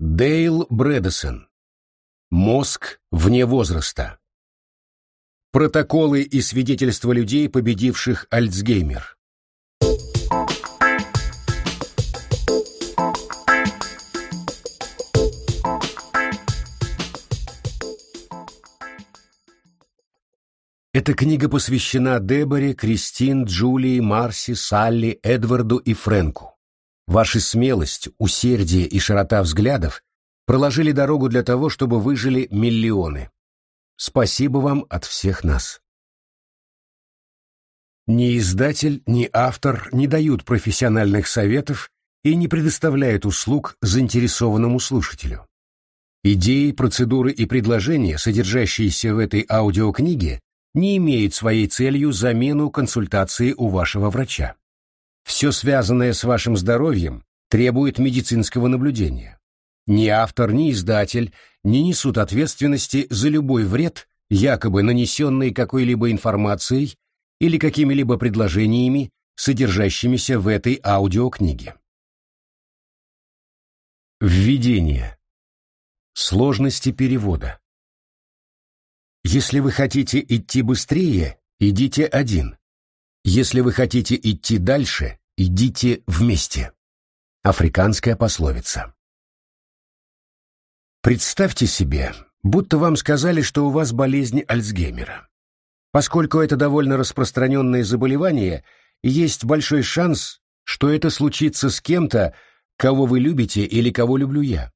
Дейл Брэдесон. Мозг вне возраста. Протоколы и свидетельства людей, победивших Альцгеймер. Эта книга посвящена Деборе, Кристин, Джулии, Марси, Салли, Эдварду и Френку. Ваша смелость, усердие и широта взглядов проложили дорогу для того, чтобы выжили миллионы. Спасибо вам от всех нас. Ни издатель, ни автор не дают профессиональных советов и не предоставляют услуг заинтересованному слушателю. Идеи, процедуры и предложения, содержащиеся в этой аудиокниге, не имеют своей целью замену консультации у вашего врача. Все связанное с вашим здоровьем требует медицинского наблюдения. Ни автор, ни издатель не несут ответственности за любой вред, якобы нанесенный какой-либо информацией или какими-либо предложениями, содержащимися в этой аудиокниге. Введение. Сложности перевода. Если вы хотите идти быстрее, идите один. Если вы хотите идти дальше, идите вместе. Африканская пословица. Представьте себе, будто вам сказали, что у вас болезнь Альцгеймера. Поскольку это довольно распространенное заболевание, есть большой шанс, что это случится с кем-то, кого вы любите или кого люблю я.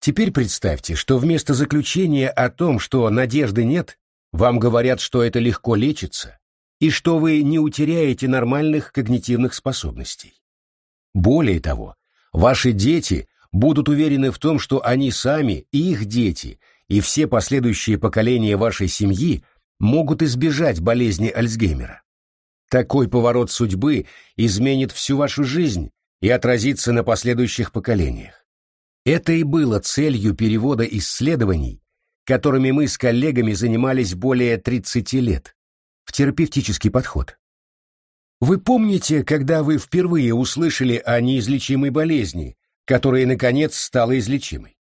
Теперь представьте, что вместо заключения о том, что надежды нет, вам говорят, что это легко лечится, и что вы не утеряете нормальных когнитивных способностей. Более того, ваши дети будут уверены в том, что они сами и их дети и все последующие поколения вашей семьи могут избежать болезни Альцгеймера. Такой поворот судьбы изменит всю вашу жизнь и отразится на последующих поколениях. Это и было целью перевода исследований, которыми мы с коллегами занимались более 30 лет в терапевтический подход. Вы помните, когда вы впервые услышали о неизлечимой болезни, которая, наконец, стала излечимой?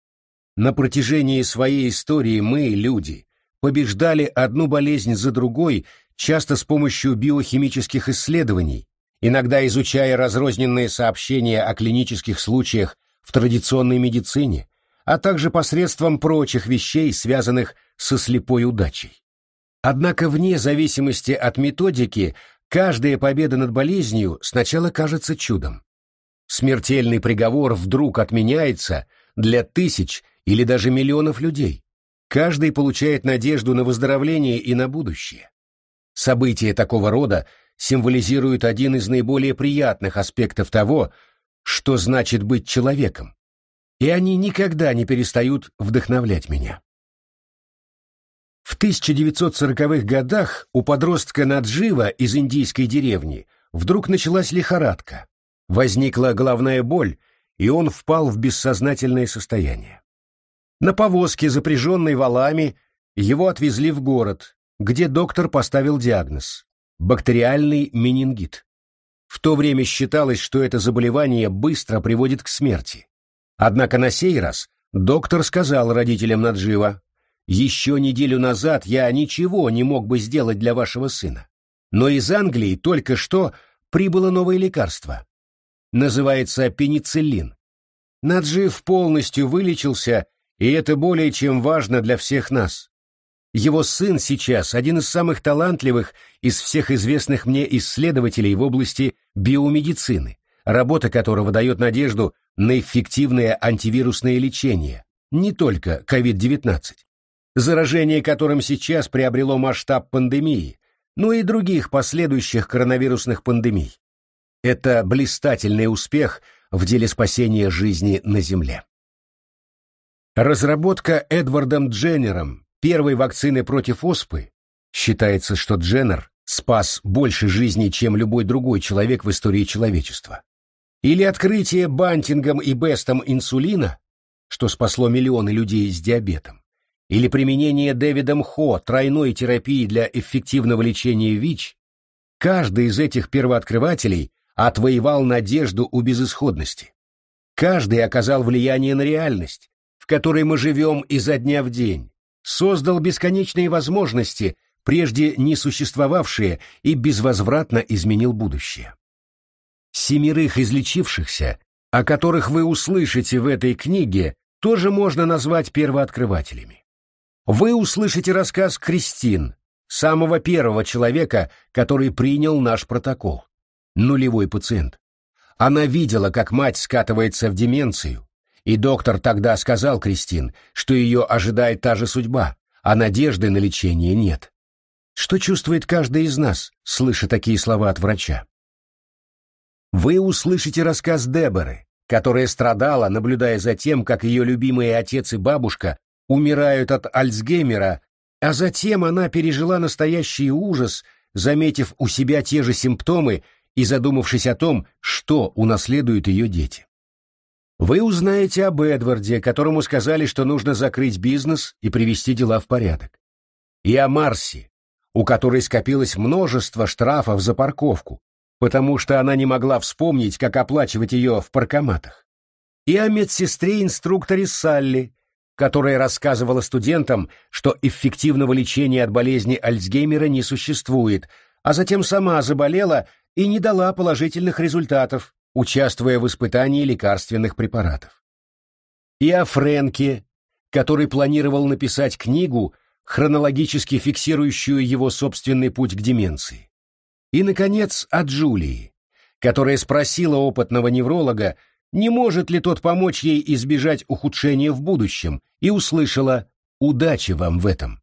На протяжении своей истории мы, люди, побеждали одну болезнь за другой, часто с помощью биохимических исследований, иногда изучая разрозненные сообщения о клинических случаях в традиционной медицине, а также посредством прочих вещей, связанных со слепой удачей. Однако вне зависимости от методики каждая победа над болезнью сначала кажется чудом. Смертельный приговор вдруг отменяется для тысяч или даже миллионов людей. Каждый получает надежду на выздоровление и на будущее. События такого рода символизируют один из наиболее приятных аспектов того, что значит быть человеком. И они никогда не перестают вдохновлять меня. В 1940-х годах у подростка Наджива из индийской деревни вдруг началась лихорадка. Возникла головная боль, и он впал в бессознательное состояние. На повозке, запряженной валами, его отвезли в город, где доктор поставил диагноз – бактериальный менингит. В то время считалось, что это заболевание быстро приводит к смерти. Однако на сей раз доктор сказал родителям Наджива, еще неделю назад я ничего не мог бы сделать для вашего сына. Но из Англии только что прибыло новое лекарство. Называется пенициллин. Наджив полностью вылечился, и это более чем важно для всех нас. Его сын сейчас один из самых талантливых из всех известных мне исследователей в области биомедицины, работа которого дает надежду на эффективное антивирусное лечение, не только COVID-19, заражение которым сейчас приобрело масштаб пандемии, ну и других последующих коронавирусных пандемий. Это блистательный успех в деле спасения жизни на Земле. Разработка Эдвардом Дженнером первой вакцины против оспы считается, что Дженнер спас больше жизней, чем любой другой человек в истории человечества. Или открытие Бантингом и Бестом инсулина, что спасло миллионы людей с диабетом или применение Дэвидом Хо тройной терапии для эффективного лечения ВИЧ, каждый из этих первооткрывателей отвоевал надежду у безысходности. Каждый оказал влияние на реальность, в которой мы живем изо дня в день, создал бесконечные возможности, прежде не существовавшие, и безвозвратно изменил будущее. Семерых излечившихся, о которых вы услышите в этой книге, тоже можно назвать первооткрывателями. Вы услышите рассказ Кристин, самого первого человека, который принял наш протокол. Нулевой пациент. Она видела, как мать скатывается в деменцию, и доктор тогда сказал Кристин, что ее ожидает та же судьба, а надежды на лечение нет. Что чувствует каждый из нас, слыша такие слова от врача? Вы услышите рассказ Деборы, которая страдала, наблюдая за тем, как ее любимые отец и бабушка умирают от Альцгеймера, а затем она пережила настоящий ужас, заметив у себя те же симптомы и задумавшись о том, что унаследуют ее дети. Вы узнаете об Эдварде, которому сказали, что нужно закрыть бизнес и привести дела в порядок. И о Марсе, у которой скопилось множество штрафов за парковку, потому что она не могла вспомнить, как оплачивать ее в паркоматах. И о медсестре-инструкторе Салли, которая рассказывала студентам, что эффективного лечения от болезни Альцгеймера не существует, а затем сама заболела и не дала положительных результатов, участвуя в испытании лекарственных препаратов. И о Френке, который планировал написать книгу, хронологически фиксирующую его собственный путь к деменции. И, наконец, о Джулии, которая спросила опытного невролога, не может ли тот помочь ей избежать ухудшения в будущем, и услышала «Удачи вам в этом».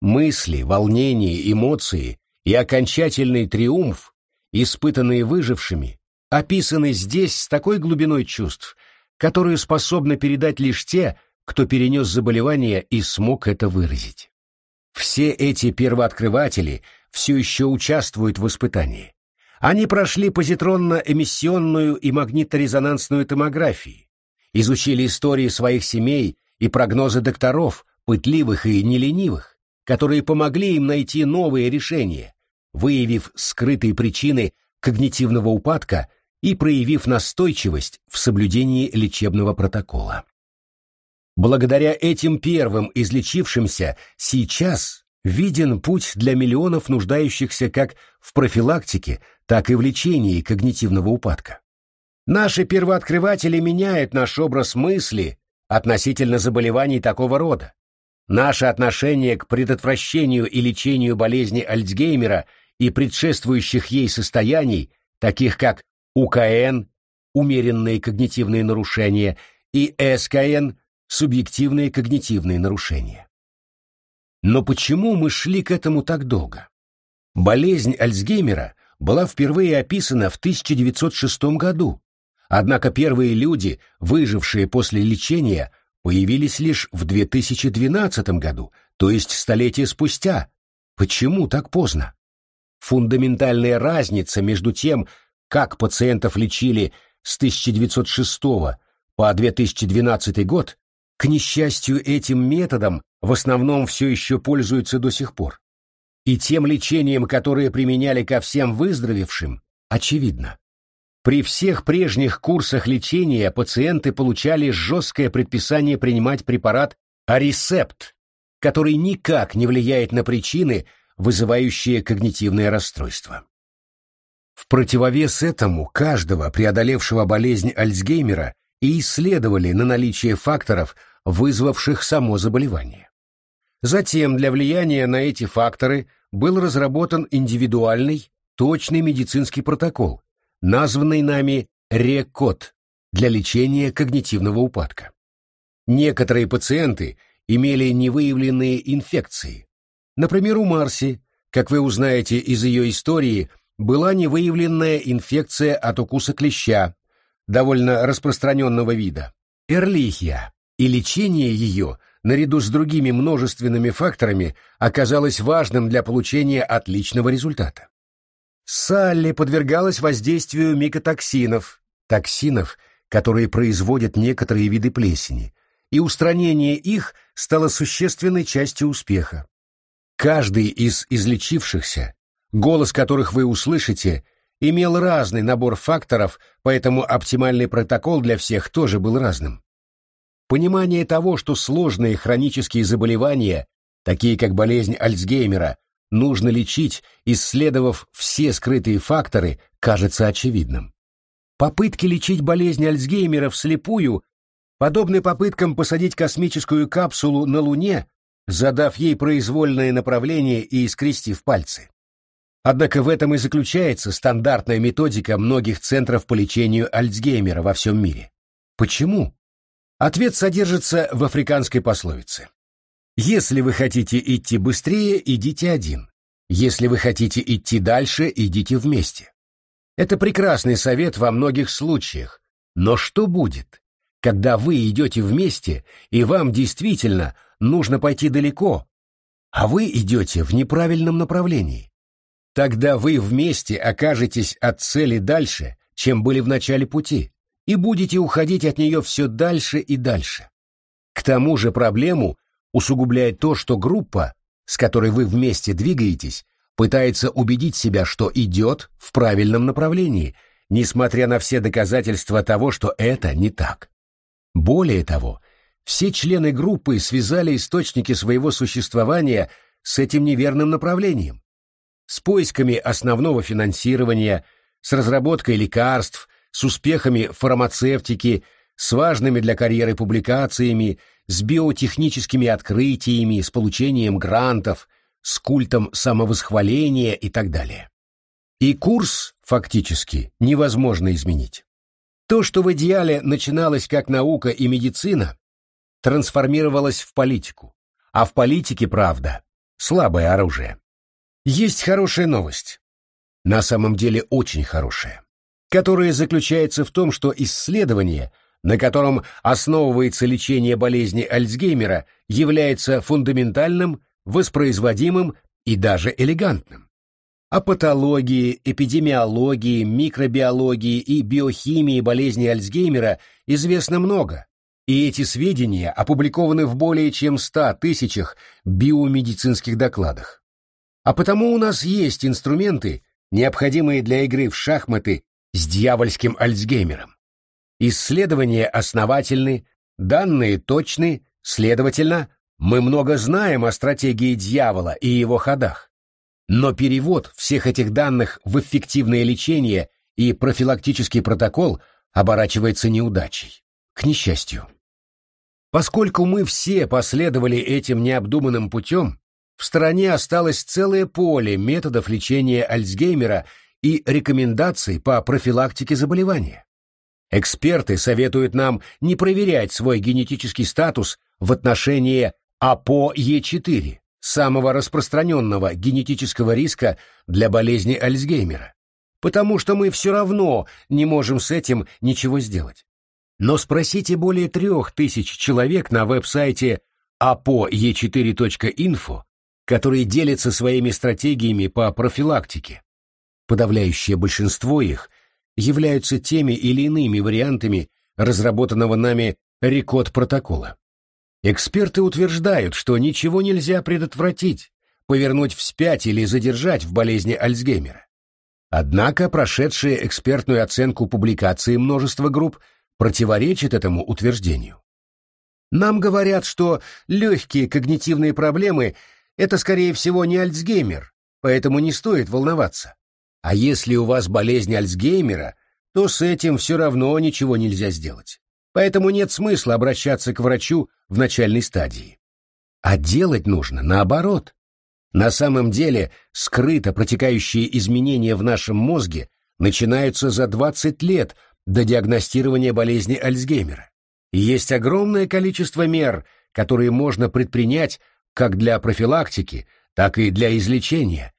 Мысли, волнения, эмоции и окончательный триумф, испытанные выжившими, описаны здесь с такой глубиной чувств, которую способны передать лишь те, кто перенес заболевание и смог это выразить. Все эти первооткрыватели все еще участвуют в испытании. Они прошли позитронно-эмиссионную и магниторезонансную томографии, изучили истории своих семей и прогнозы докторов, пытливых и неленивых, которые помогли им найти новые решения, выявив скрытые причины когнитивного упадка и проявив настойчивость в соблюдении лечебного протокола. Благодаря этим первым излечившимся сейчас виден путь для миллионов нуждающихся как в профилактике, так и в лечении когнитивного упадка. Наши первооткрыватели меняют наш образ мысли относительно заболеваний такого рода. Наше отношение к предотвращению и лечению болезни Альцгеймера и предшествующих ей состояний, таких как УКН, умеренные когнитивные нарушения, и СКН, субъективные когнитивные нарушения. Но почему мы шли к этому так долго? Болезнь Альцгеймера была впервые описана в 1906 году, однако первые люди, выжившие после лечения, появились лишь в 2012 году, то есть столетие спустя. Почему так поздно? Фундаментальная разница между тем, как пациентов лечили с 1906 по 2012 год, к несчастью, этим методом в основном все еще пользуются до сих пор. И тем лечением, которое применяли ко всем выздоровевшим, очевидно. При всех прежних курсах лечения пациенты получали жесткое предписание принимать препарат Арисепт, который никак не влияет на причины, вызывающие когнитивное расстройство. В противовес этому каждого, преодолевшего болезнь Альцгеймера, и исследовали на наличие факторов, вызвавших само заболевание. Затем для влияния на эти факторы был разработан индивидуальный, точный медицинский протокол, названный нами РЕКОД для лечения когнитивного упадка. Некоторые пациенты имели невыявленные инфекции. Например, у Марси, как вы узнаете из ее истории, была невыявленная инфекция от укуса клеща, довольно распространенного вида, эрлихия, и лечение ее, наряду с другими множественными факторами, оказалось важным для получения отличного результата. Салли подвергалась воздействию микотоксинов, токсинов, которые производят некоторые виды плесени, и устранение их стало существенной частью успеха. Каждый из излечившихся, голос которых вы услышите, имел разный набор факторов, поэтому оптимальный протокол для всех тоже был разным. Понимание того, что сложные хронические заболевания, такие как болезнь Альцгеймера, нужно лечить, исследовав все скрытые факторы, кажется очевидным. Попытки лечить болезнь Альцгеймера вслепую подобны попыткам посадить космическую капсулу на Луне, задав ей произвольное направление и искрестив пальцы. Однако в этом и заключается стандартная методика многих центров по лечению Альцгеймера во всем мире. Почему? Ответ содержится в африканской пословице. Если вы хотите идти быстрее, идите один. Если вы хотите идти дальше, идите вместе. Это прекрасный совет во многих случаях. Но что будет, когда вы идете вместе, и вам действительно нужно пойти далеко, а вы идете в неправильном направлении? Тогда вы вместе окажетесь от цели дальше, чем были в начале пути и будете уходить от нее все дальше и дальше. К тому же проблему усугубляет то, что группа, с которой вы вместе двигаетесь, пытается убедить себя, что идет в правильном направлении, несмотря на все доказательства того, что это не так. Более того, все члены группы связали источники своего существования с этим неверным направлением. С поисками основного финансирования, с разработкой лекарств, с успехами фармацевтики, с важными для карьеры публикациями, с биотехническими открытиями, с получением грантов, с культом самовосхваления и так далее. И курс, фактически, невозможно изменить. То, что в идеале начиналось как наука и медицина, трансформировалось в политику. А в политике, правда, слабое оружие. Есть хорошая новость. На самом деле очень хорошая которое заключается в том, что исследование, на котором основывается лечение болезни Альцгеймера, является фундаментальным, воспроизводимым и даже элегантным. О патологии, эпидемиологии, микробиологии и биохимии болезни Альцгеймера известно много, и эти сведения опубликованы в более чем 100 тысячах биомедицинских докладах. А потому у нас есть инструменты, необходимые для игры в шахматы с дьявольским Альцгеймером. Исследования основательны, данные точны, следовательно, мы много знаем о стратегии дьявола и его ходах. Но перевод всех этих данных в эффективное лечение и профилактический протокол оборачивается неудачей, к несчастью. Поскольку мы все последовали этим необдуманным путем, в стране осталось целое поле методов лечения Альцгеймера и рекомендаций по профилактике заболевания. Эксперты советуют нам не проверять свой генетический статус в отношении АПОЕ4, самого распространенного генетического риска для болезни Альцгеймера, потому что мы все равно не можем с этим ничего сделать. Но спросите более трех тысяч человек на веб-сайте apoe4.info, которые делятся своими стратегиями по профилактике, подавляющее большинство их, являются теми или иными вариантами разработанного нами рекод-протокола. Эксперты утверждают, что ничего нельзя предотвратить, повернуть вспять или задержать в болезни Альцгеймера. Однако прошедшие экспертную оценку публикации множества групп противоречит этому утверждению. Нам говорят, что легкие когнитивные проблемы – это, скорее всего, не Альцгеймер, поэтому не стоит волноваться. А если у вас болезнь Альцгеймера, то с этим все равно ничего нельзя сделать. Поэтому нет смысла обращаться к врачу в начальной стадии. А делать нужно наоборот. На самом деле, скрыто протекающие изменения в нашем мозге начинаются за 20 лет до диагностирования болезни Альцгеймера. И есть огромное количество мер, которые можно предпринять как для профилактики, так и для излечения,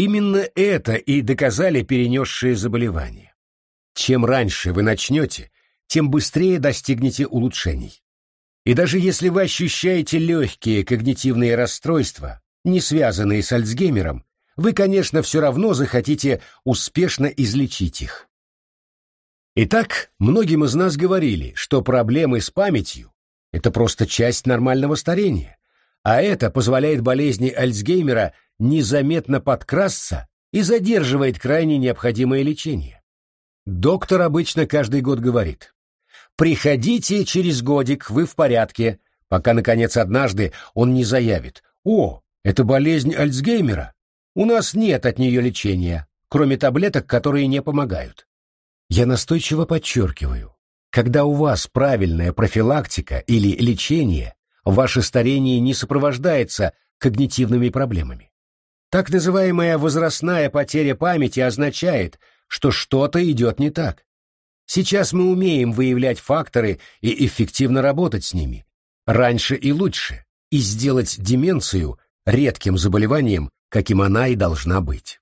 Именно это и доказали перенесшие заболевания. Чем раньше вы начнете, тем быстрее достигнете улучшений. И даже если вы ощущаете легкие когнитивные расстройства, не связанные с Альцгеймером, вы, конечно, все равно захотите успешно излечить их. Итак, многим из нас говорили, что проблемы с памятью – это просто часть нормального старения, а это позволяет болезни Альцгеймера незаметно подкрасться и задерживает крайне необходимое лечение. Доктор обычно каждый год говорит, «Приходите через годик, вы в порядке», пока, наконец, однажды он не заявит, «О, это болезнь Альцгеймера, у нас нет от нее лечения, кроме таблеток, которые не помогают». Я настойчиво подчеркиваю, когда у вас правильная профилактика или лечение, ваше старение не сопровождается когнитивными проблемами. Так называемая возрастная потеря памяти означает, что что-то идет не так. Сейчас мы умеем выявлять факторы и эффективно работать с ними. Раньше и лучше. И сделать деменцию редким заболеванием, каким она и должна быть.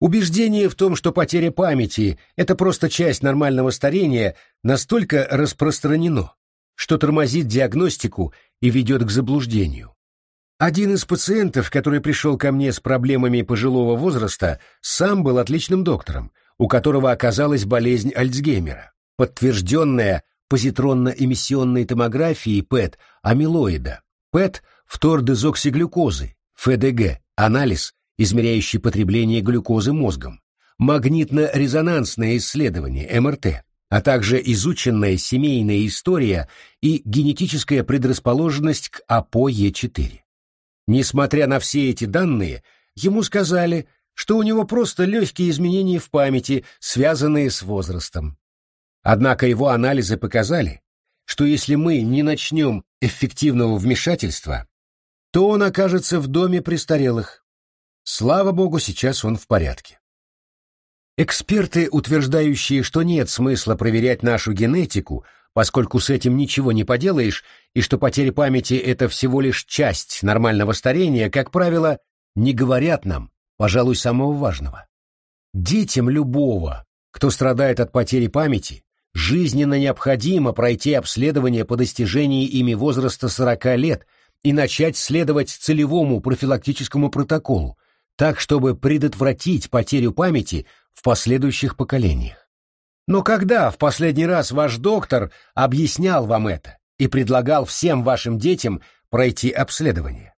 Убеждение в том, что потеря памяти – это просто часть нормального старения, настолько распространено, что тормозит диагностику и ведет к заблуждению. Один из пациентов, который пришел ко мне с проблемами пожилого возраста, сам был отличным доктором, у которого оказалась болезнь Альцгеймера, подтвержденная позитронно-эмиссионной томографией ПЭТ амилоида, ПЭТ фтордезоксиглюкозы, ФДГ, анализ, измеряющий потребление глюкозы мозгом, магнитно-резонансное исследование, МРТ, а также изученная семейная история и генетическая предрасположенность к АПОЕ4. Несмотря на все эти данные, ему сказали, что у него просто легкие изменения в памяти, связанные с возрастом. Однако его анализы показали, что если мы не начнем эффективного вмешательства, то он окажется в доме престарелых. Слава богу, сейчас он в порядке. Эксперты, утверждающие, что нет смысла проверять нашу генетику, поскольку с этим ничего не поделаешь, и что потеря памяти — это всего лишь часть нормального старения, как правило, не говорят нам, пожалуй, самого важного. Детям любого, кто страдает от потери памяти, жизненно необходимо пройти обследование по достижении ими возраста 40 лет и начать следовать целевому профилактическому протоколу, так чтобы предотвратить потерю памяти в последующих поколениях. Но когда в последний раз ваш доктор объяснял вам это и предлагал всем вашим детям пройти обследование?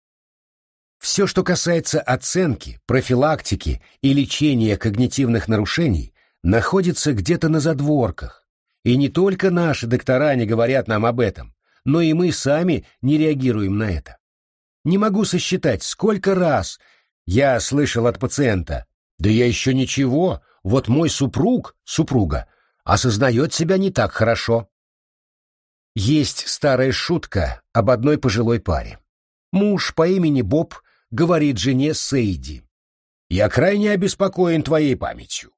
Все, что касается оценки, профилактики и лечения когнитивных нарушений, находится где-то на задворках. И не только наши доктора не говорят нам об этом, но и мы сами не реагируем на это. Не могу сосчитать, сколько раз я слышал от пациента, да я еще ничего, вот мой супруг, супруга, осознает себя не так хорошо. Есть старая шутка об одной пожилой паре. Муж по имени Боб говорит жене Сейди. «Я крайне обеспокоен твоей памятью,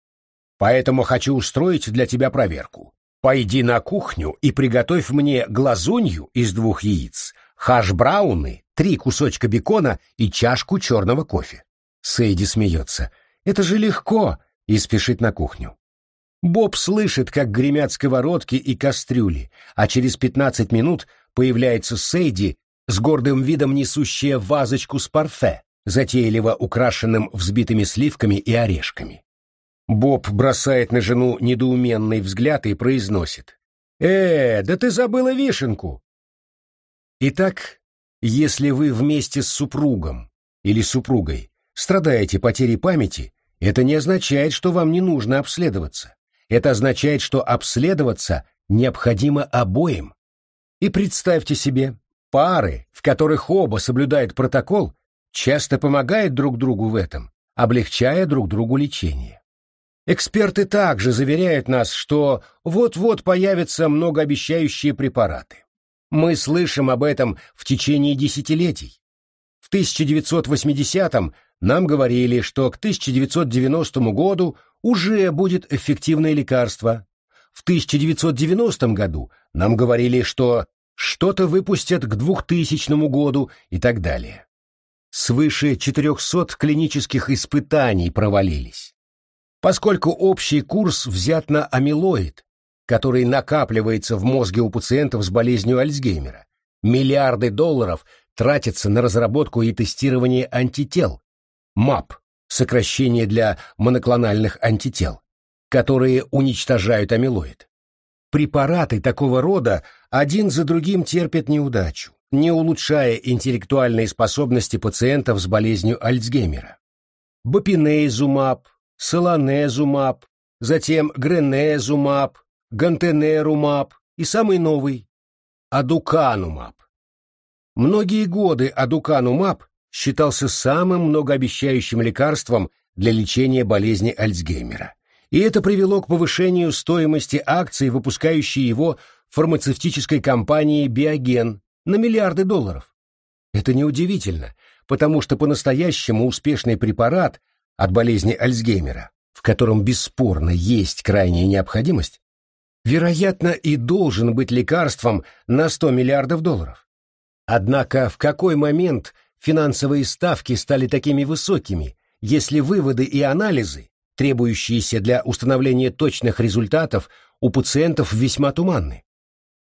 поэтому хочу устроить для тебя проверку. Пойди на кухню и приготовь мне глазунью из двух яиц, хаш-брауны, три кусочка бекона и чашку черного кофе». Сейди смеется. «Это же легко!» и спешит на кухню. Боб слышит, как гремят сковородки и кастрюли, а через пятнадцать минут появляется Сейди с гордым видом несущая вазочку с парфе, затейливо украшенным взбитыми сливками и орешками. Боб бросает на жену недоуменный взгляд и произносит. «Э, да ты забыла вишенку!» Итак, если вы вместе с супругом или супругой страдаете потерей памяти, это не означает, что вам не нужно обследоваться. Это означает, что обследоваться необходимо обоим. И представьте себе, пары, в которых оба соблюдают протокол, часто помогают друг другу в этом, облегчая друг другу лечение. Эксперты также заверяют нас, что вот-вот появятся многообещающие препараты. Мы слышим об этом в течение десятилетий. В 1980-м нам говорили, что к 1990 году уже будет эффективное лекарство. В 1990 году нам говорили, что что-то выпустят к 2000 году и так далее. Свыше 400 клинических испытаний провалились. Поскольку общий курс взят на амилоид, который накапливается в мозге у пациентов с болезнью Альцгеймера, миллиарды долларов тратятся на разработку и тестирование антител, МАП, сокращение для моноклональных антител, которые уничтожают амилоид. Препараты такого рода один за другим терпят неудачу, не улучшая интеллектуальные способности пациентов с болезнью Альцгеймера. Бопинезумаб, солонезумаб, затем гренезумаб, гантенерумаб и самый новый – адуканумаб. Многие годы адуканумаб считался самым многообещающим лекарством для лечения болезни Альцгеймера. И это привело к повышению стоимости акций, выпускающей его фармацевтической компании «Биоген» на миллиарды долларов. Это неудивительно, потому что по-настоящему успешный препарат от болезни Альцгеймера, в котором бесспорно есть крайняя необходимость, вероятно, и должен быть лекарством на 100 миллиардов долларов. Однако в какой момент – финансовые ставки стали такими высокими, если выводы и анализы, требующиеся для установления точных результатов, у пациентов весьма туманны?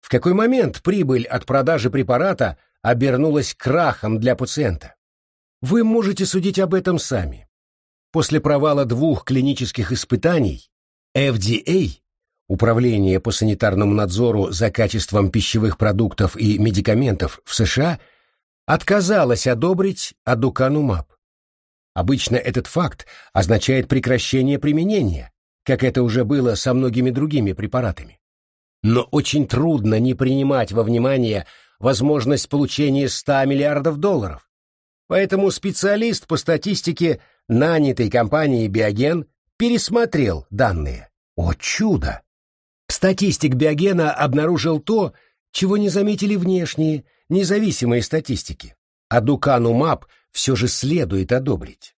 В какой момент прибыль от продажи препарата обернулась крахом для пациента? Вы можете судить об этом сами. После провала двух клинических испытаний FDA, Управление по санитарному надзору за качеством пищевых продуктов и медикаментов в США – отказалась одобрить Адуканумаб. Обычно этот факт означает прекращение применения, как это уже было со многими другими препаратами. Но очень трудно не принимать во внимание возможность получения 100 миллиардов долларов. Поэтому специалист по статистике нанятой компании «Биоген» пересмотрел данные. О чудо! Статистик «Биогена» обнаружил то, чего не заметили внешние – независимой статистики, а Дукану МАП все же следует одобрить.